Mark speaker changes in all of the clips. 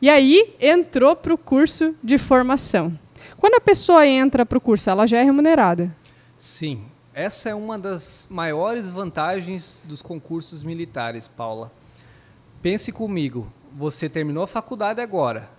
Speaker 1: E aí entrou para o curso de formação. Quando a pessoa entra para o curso, ela já é remunerada?
Speaker 2: Sim. Essa é uma das maiores vantagens dos concursos militares, Paula. Pense comigo, você terminou a faculdade agora.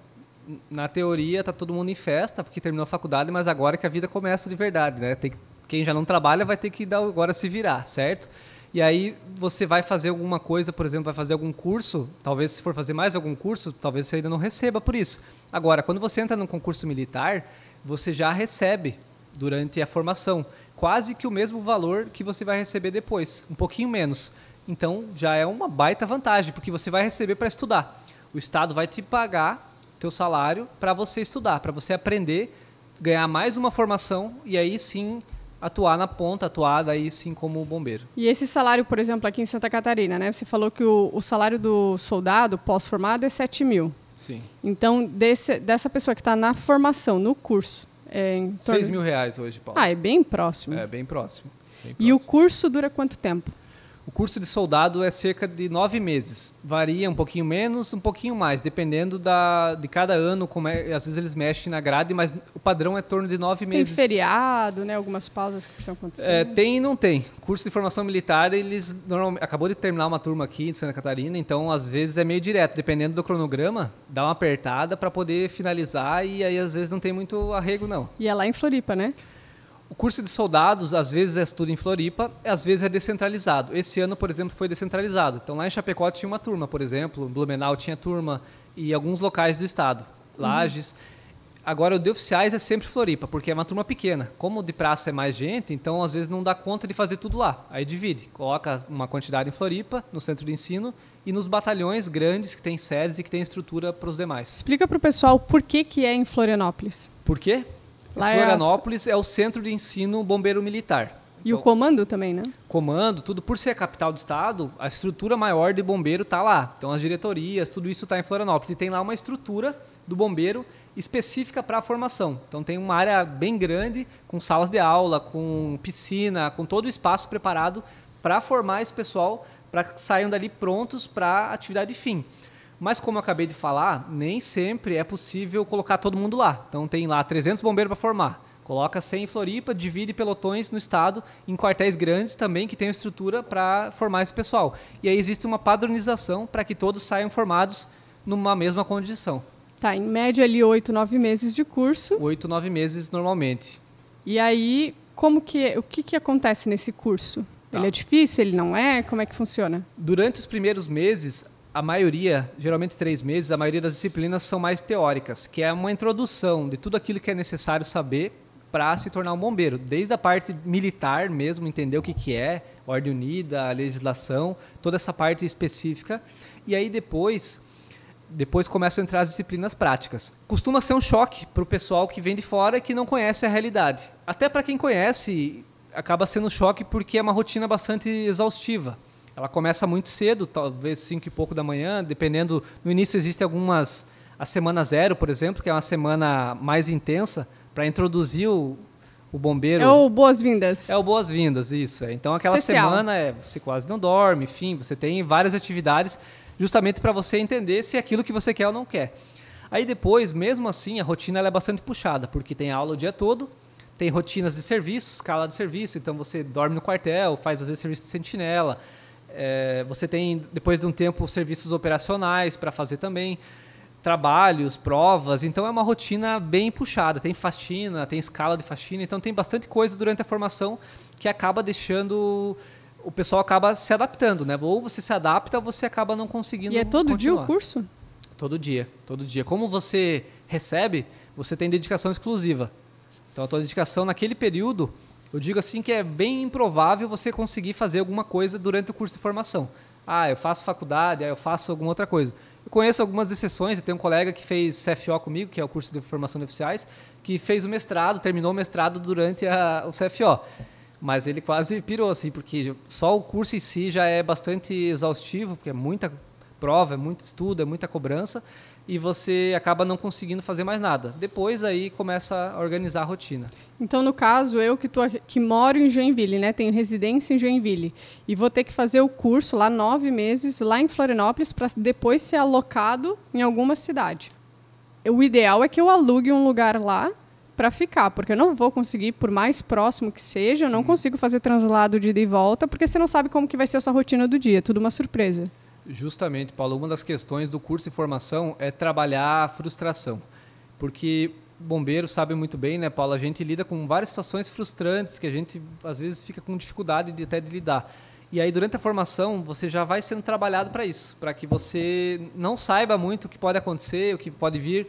Speaker 2: Na teoria, tá todo mundo em festa, porque terminou a faculdade, mas agora é que a vida começa de verdade, né? Tem, quem já não trabalha vai ter que dar agora se virar, certo? E aí você vai fazer alguma coisa, por exemplo, vai fazer algum curso, talvez se for fazer mais algum curso, talvez você ainda não receba por isso. Agora, quando você entra num concurso militar, você já recebe durante a formação quase que o mesmo valor que você vai receber depois, um pouquinho menos. Então já é uma baita vantagem, porque você vai receber para estudar. O Estado vai te pagar teu salário para você estudar, para você aprender, ganhar mais uma formação e aí sim atuar na ponta, atuar aí sim como bombeiro.
Speaker 1: E esse salário, por exemplo, aqui em Santa Catarina, né? Você falou que o, o salário do soldado pós-formado é 7 mil. Sim. Então, desse, dessa pessoa que está na formação, no curso. É em torno... 6 mil reais
Speaker 2: hoje, Paulo. Ah, é bem próximo. É, bem próximo. Bem
Speaker 1: próximo. E o curso dura quanto tempo? O curso
Speaker 2: de soldado é cerca de nove meses. Varia um pouquinho menos, um pouquinho mais, dependendo da, de cada ano. Como é, às vezes eles mexem na grade, mas o padrão é em torno de nove meses. Tem
Speaker 1: feriado, né? Algumas pausas que precisam acontecer. É, tem
Speaker 2: e não tem. curso de formação militar, eles normalmente. Acabou de terminar uma turma aqui em Santa Catarina, então às vezes é meio direto. Dependendo do cronograma, dá uma apertada para poder finalizar e aí às vezes não tem muito arrego, não.
Speaker 1: E é lá em Floripa, né?
Speaker 2: O curso de soldados, às vezes é tudo em Floripa, às vezes é descentralizado. Esse ano, por exemplo, foi descentralizado. Então lá em Chapecó tinha uma turma, por exemplo, Blumenau tinha turma e alguns locais do estado, uhum. Lages. Uhum. Agora, o de oficiais é sempre Floripa, porque é uma turma pequena. Como de praça é mais gente, então às vezes não dá conta de fazer tudo lá. Aí divide, coloca uma quantidade em Floripa, no centro de ensino, e nos batalhões grandes que têm sedes e que têm estrutura para os demais.
Speaker 1: Explica para o pessoal por que, que é em Florianópolis. Por quê? Lá é Florianópolis
Speaker 2: é, a... é, o centro de ensino bombeiro militar.
Speaker 1: E o então, comando também, né?
Speaker 2: Comando, tudo. Por ser a capital do estado, a estrutura maior de bombeiro está lá. Então as diretorias, tudo isso está em Florianópolis. E tem lá uma estrutura do bombeiro específica para a formação. Então tem uma área bem grande, com salas de aula, com piscina, com todo o espaço preparado para formar esse pessoal, para que saiam dali prontos para a atividade fim. Mas como eu acabei de falar, nem sempre é possível colocar todo mundo lá. Então tem lá 300 bombeiros para formar. Coloca 100 em Floripa, divide pelotões no estado em quartéis grandes também que tem estrutura para formar esse pessoal. E aí existe uma padronização para que todos saiam formados numa mesma condição.
Speaker 1: Tá, em média ali 8, 9 meses de curso.
Speaker 2: 8, 9 meses normalmente.
Speaker 1: E aí, como que o que, que acontece nesse curso? Tá. Ele é difícil, ele não é? Como é que funciona?
Speaker 2: Durante os primeiros meses, a maioria, geralmente três meses, a maioria das disciplinas são mais teóricas, que é uma introdução de tudo aquilo que é necessário saber para se tornar um bombeiro, desde a parte militar mesmo, entender o que, que é, ordem unida, legislação, toda essa parte específica. E aí depois, depois começam a entrar as disciplinas práticas. Costuma ser um choque para o pessoal que vem de fora e que não conhece a realidade. Até para quem conhece, acaba sendo um choque porque é uma rotina bastante exaustiva ela começa muito cedo, talvez 5 e pouco da manhã, dependendo. No início existem algumas. A semana zero, por exemplo, que é uma semana mais intensa, para introduzir o, o bombeiro. É o
Speaker 1: boas-vindas.
Speaker 2: É o boas-vindas, isso. É. Então aquela Especial. semana é, você quase não dorme, enfim, você tem várias atividades justamente para você entender se é aquilo que você quer ou não quer. Aí depois, mesmo assim, a rotina é bastante puxada, porque tem aula o dia todo, tem rotinas de serviço, escala de serviço, então você dorme no quartel, faz às vezes serviço de sentinela, é, você tem, depois de um tempo, serviços operacionais para fazer também, trabalhos, provas. Então é uma rotina bem puxada. Tem faxina, tem escala de faxina, então tem bastante coisa durante a formação que acaba deixando. O pessoal acaba se adaptando, né? Ou você se adapta ou você acaba não conseguindo. E é todo continuar. dia o curso? Todo dia, todo dia. Como você recebe, você tem dedicação exclusiva. Então a tua dedicação naquele período eu digo assim que é bem improvável você conseguir fazer alguma coisa durante o curso de formação. Ah, eu faço faculdade, ah, eu faço alguma outra coisa. Eu conheço algumas exceções, eu tenho um colega que fez CFO comigo, que é o curso de formação de oficiais, que fez o mestrado, terminou o mestrado durante a, o CFO. Mas ele quase pirou, assim, porque só o curso em si já é bastante exaustivo, porque é muita prova, é muito estudo, é muita cobrança e você acaba não conseguindo fazer mais nada. Depois aí começa a organizar a rotina.
Speaker 1: Então, no caso, eu que, tô, que moro em Joinville, né? Tenho residência em Joinville. E vou ter que fazer o curso lá nove meses, lá em Florianópolis, para depois ser alocado em alguma cidade. O ideal é que eu alugue um lugar lá para ficar, porque eu não vou conseguir, por mais próximo que seja, eu não uhum. consigo fazer translado de ida e volta, porque você não sabe como que vai ser a sua rotina do dia, é tudo uma surpresa.
Speaker 2: Justamente, Paulo, uma das questões do curso de formação é trabalhar a frustração. Porque bombeiro sabe muito bem, né, Paulo? A gente lida com várias situações frustrantes que a gente às vezes fica com dificuldade de até de lidar. E aí durante a formação você já vai sendo trabalhado para isso, para que você não saiba muito o que pode acontecer, o que pode vir,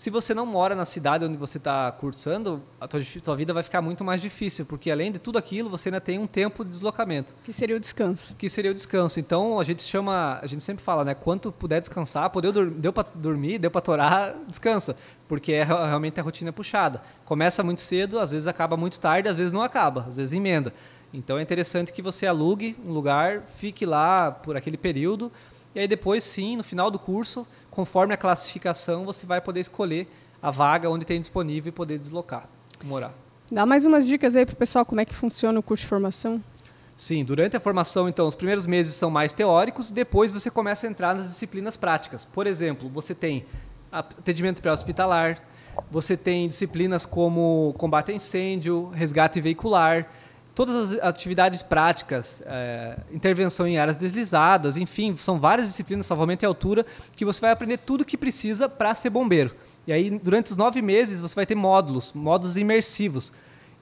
Speaker 2: se você não mora na cidade onde você está cursando, a tua, tua, vida vai ficar muito mais difícil, porque além de tudo aquilo, você ainda tem um tempo de deslocamento. Que seria o descanso. Que seria o descanso. Então, a gente chama, a gente sempre fala, né? Quanto puder descansar, pô, deu, deu para dormir, deu para torar, descansa. Porque é, realmente a é rotina é puxada. Começa muito cedo, às vezes acaba muito tarde, às vezes não acaba, às vezes emenda. Então, é interessante que você alugue um lugar, fique lá por aquele período, e aí depois sim, no final do curso, conforme a classificação, você vai poder escolher a vaga onde tem disponível e poder deslocar, morar.
Speaker 1: Dá mais umas dicas aí para o pessoal como é que funciona o curso de formação?
Speaker 2: Sim, durante a formação, então, os primeiros meses são mais teóricos, depois você começa a entrar nas disciplinas práticas. Por exemplo, você tem atendimento pré-hospitalar, você tem disciplinas como combate a incêndio, resgate veicular, todas as atividades práticas, é, intervenção em áreas deslizadas, enfim, são várias disciplinas, salvamento e altura, que você vai aprender tudo que precisa para ser bombeiro. E aí, durante os nove meses, você vai ter módulos, módulos imersivos.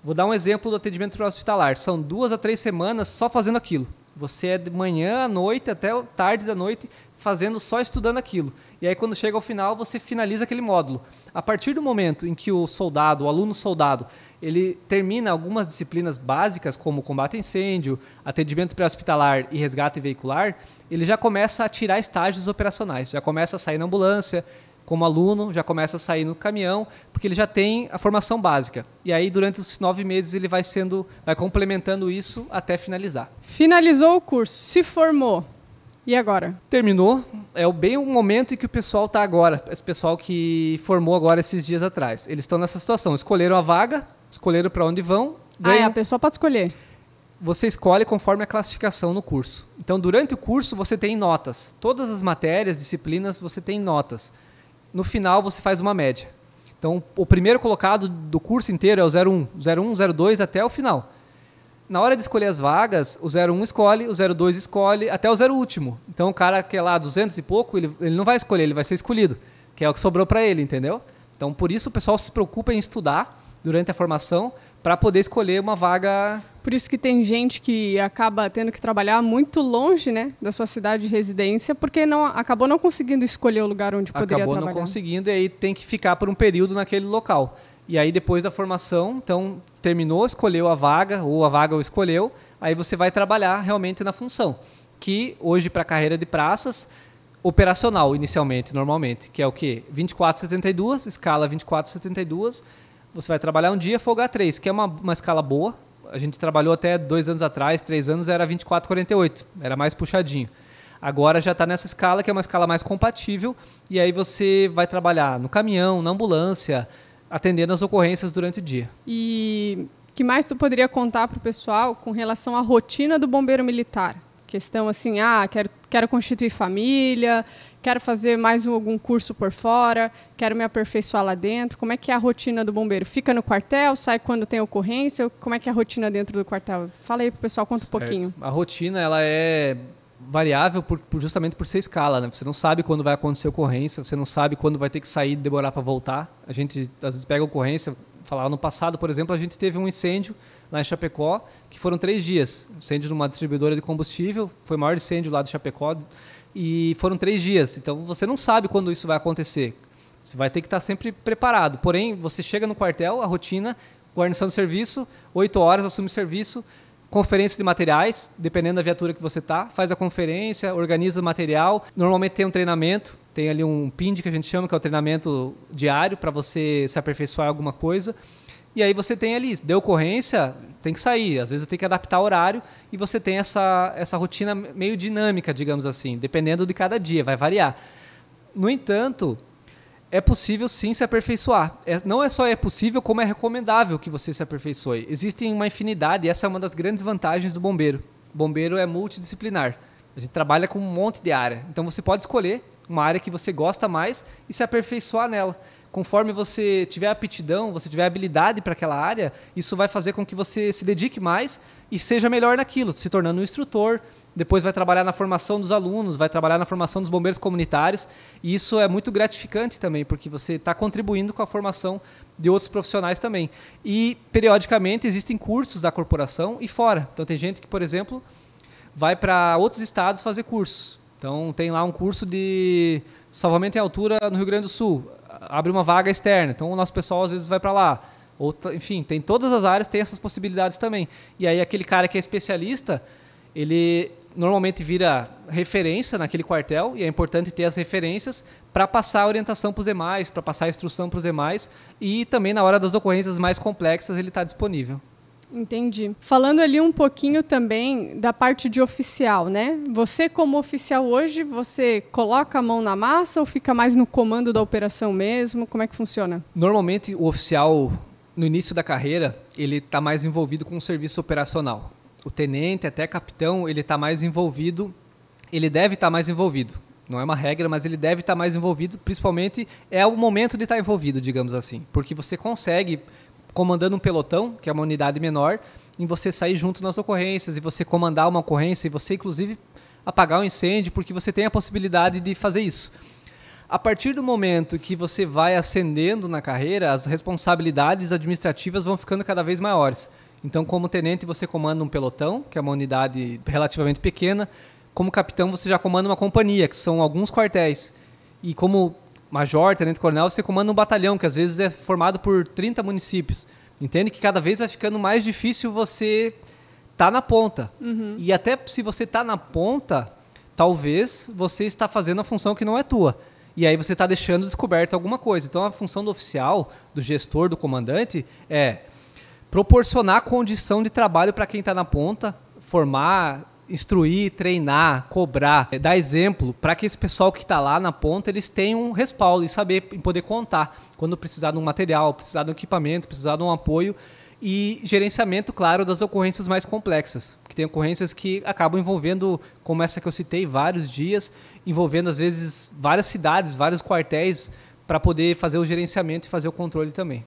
Speaker 2: Vou dar um exemplo do atendimento hospitalar. São duas a três semanas só fazendo aquilo. Você é de manhã à noite até tarde da noite fazendo só estudando aquilo. E aí quando chega ao final, você finaliza aquele módulo. A partir do momento em que o soldado, o aluno soldado, ele termina algumas disciplinas básicas como combate a incêndio, atendimento pré-hospitalar e resgate veicular, ele já começa a tirar estágios operacionais, já começa a sair na ambulância, como aluno, já começa a sair no caminhão, porque ele já tem a formação básica. E aí, durante os nove meses, ele vai sendo, vai complementando isso até finalizar.
Speaker 1: Finalizou o curso, se formou. E agora?
Speaker 2: Terminou. É bem o momento em que o pessoal está agora. Esse pessoal que formou agora esses dias atrás. Eles estão nessa situação. Escolheram a vaga, escolheram para onde vão. Ganham. Ah, é, a pessoa pode escolher. Você escolhe conforme a classificação no curso. Então, durante o curso, você tem notas. Todas as matérias, disciplinas, você tem notas no final você faz uma média. Então, o primeiro colocado do curso inteiro é o 01, 01, 02 até o final. Na hora de escolher as vagas, o 01 escolhe, o 02 escolhe, até o 0 último. Então, o cara que é lá 200 e pouco, ele, ele não vai escolher, ele vai ser escolhido, que é o que sobrou para ele, entendeu? Então, por isso o pessoal se preocupa em estudar durante a formação para poder escolher uma vaga
Speaker 1: por isso que tem gente que acaba tendo que trabalhar muito longe, né, da sua cidade de residência, porque não acabou não conseguindo escolher o lugar onde acabou poderia trabalhar. Acabou não
Speaker 2: conseguindo e aí tem que ficar por um período naquele local. E aí depois da formação, então terminou, escolheu a vaga ou a vaga o escolheu, aí você vai trabalhar realmente na função, que hoje para a carreira de praças operacional inicialmente, normalmente, que é o que 2472, escala 2472, você vai trabalhar um dia, folgar três, que é uma, uma escala boa, a gente trabalhou até dois anos atrás, três anos, era 24,48, era mais puxadinho. Agora já está nessa escala, que é uma escala mais compatível, e aí você vai trabalhar no caminhão, na ambulância, atendendo as ocorrências durante o dia.
Speaker 1: E que mais tu poderia contar para o pessoal com relação à rotina do bombeiro militar? Questão assim, ah, quero quero constituir família, quero fazer mais um, algum curso por fora, quero me aperfeiçoar lá dentro. Como é que é a rotina do bombeiro? Fica no quartel, sai quando tem ocorrência? Como é que é a rotina dentro do quartel? Fala aí pro pessoal, conta certo. um pouquinho.
Speaker 2: A rotina, ela é variável por, por, justamente por ser escala, né? Você não sabe quando vai acontecer ocorrência, você não sabe quando vai ter que sair e demorar para voltar. A gente às vezes pega ocorrência, falar, no passado, por exemplo, a gente teve um incêndio lá em Chapecó, que foram três dias. Incêndio numa distribuidora de combustível, foi o maior incêndio lá de Chapecó, e foram três dias. Então você não sabe quando isso vai acontecer. Você vai ter que estar sempre preparado. Porém, você chega no quartel, a rotina, guarnição de serviço, oito horas, assume o serviço, conferência de materiais, dependendo da viatura que você tá, faz a conferência, organiza material, normalmente tem um treinamento tem ali um PIND que a gente chama, que é o treinamento diário para você se aperfeiçoar em alguma coisa. E aí você tem ali, deu ocorrência, tem que sair. Às vezes tem que adaptar o horário e você tem essa, essa rotina meio dinâmica, digamos assim, dependendo de cada dia, vai variar. No entanto, é possível sim se aperfeiçoar. É, não é só é possível, como é recomendável que você se aperfeiçoe. Existem uma infinidade, e essa é uma das grandes vantagens do bombeiro. O bombeiro é multidisciplinar. A gente trabalha com um monte de área. Então você pode escolher uma área que você gosta mais e se aperfeiçoar nela. Conforme você tiver aptidão, você tiver habilidade para aquela área, isso vai fazer com que você se dedique mais e seja melhor naquilo, se tornando um instrutor. Depois vai trabalhar na formação dos alunos, vai trabalhar na formação dos bombeiros comunitários. E isso é muito gratificante também, porque você está contribuindo com a formação de outros profissionais também. E, periodicamente, existem cursos da corporação e fora. Então, tem gente que, por exemplo, vai para outros estados fazer cursos. Então tem lá um curso de salvamento em altura no Rio Grande do Sul. Abre uma vaga externa. Então o nosso pessoal às vezes vai para lá. Ou, enfim, tem todas as áreas tem essas possibilidades também. E aí aquele cara que é especialista, ele normalmente vira referência naquele quartel e é importante ter as referências para passar a orientação para os demais, para passar a instrução para os demais e também na hora das ocorrências mais complexas ele está disponível.
Speaker 1: Entendi. Falando ali um pouquinho também da parte de oficial, né? Você como oficial hoje, você coloca a mão na massa ou fica mais no comando da operação mesmo? Como é que funciona?
Speaker 2: Normalmente o oficial no início da carreira, ele está mais envolvido com o serviço operacional. O tenente até capitão, ele está mais envolvido, ele deve estar tá mais envolvido. Não é uma regra, mas ele deve estar tá mais envolvido, principalmente é o momento de estar tá envolvido, digamos assim, porque você consegue comandando um pelotão, que é uma unidade menor, em você sair junto nas ocorrências e você comandar uma ocorrência e você, inclusive, apagar o um incêndio, porque você tem a possibilidade de fazer isso. A partir do momento que você vai ascendendo na carreira, as responsabilidades administrativas vão ficando cada vez maiores. Então, como tenente, você comanda um pelotão, que é uma unidade relativamente pequena. Como capitão, você já comanda uma companhia, que são alguns quartéis. E como major, tenente coronel, você comanda um batalhão que às vezes é formado por 30 municípios. Entende que cada vez vai ficando mais difícil você tá na ponta. Uhum. E até se você está na ponta, talvez você está fazendo a função que não é tua. E aí você está deixando descoberta alguma coisa. Então a função do oficial, do gestor, do comandante é proporcionar condição de trabalho para quem está na ponta, formar instruir, treinar, cobrar, eh, dar exemplo para que esse pessoal que está lá na ponta eles tenham um respaldo e saber em poder contar quando precisar de um material, precisar de um equipamento, precisar de um apoio e gerenciamento, claro, das ocorrências mais complexas, que tem ocorrências que acabam envolvendo, como essa que eu citei, vários dias, envolvendo às vezes várias cidades, vários quartéis para poder fazer o gerenciamento e fazer o controle também.